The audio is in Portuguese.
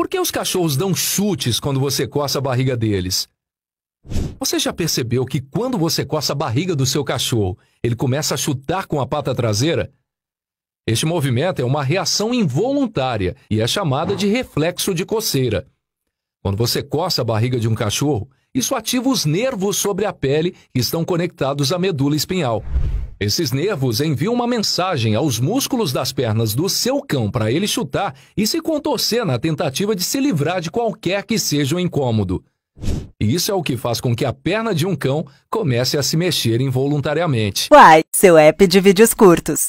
Por que os cachorros dão chutes quando você coça a barriga deles? Você já percebeu que quando você coça a barriga do seu cachorro, ele começa a chutar com a pata traseira? Este movimento é uma reação involuntária e é chamada de reflexo de coceira. Quando você coça a barriga de um cachorro, isso ativa os nervos sobre a pele que estão conectados à medula espinhal. Esses nervos enviam uma mensagem aos músculos das pernas do seu cão para ele chutar e se contorcer na tentativa de se livrar de qualquer que seja o incômodo. Isso é o que faz com que a perna de um cão comece a se mexer involuntariamente. Uai, seu app de vídeos curtos.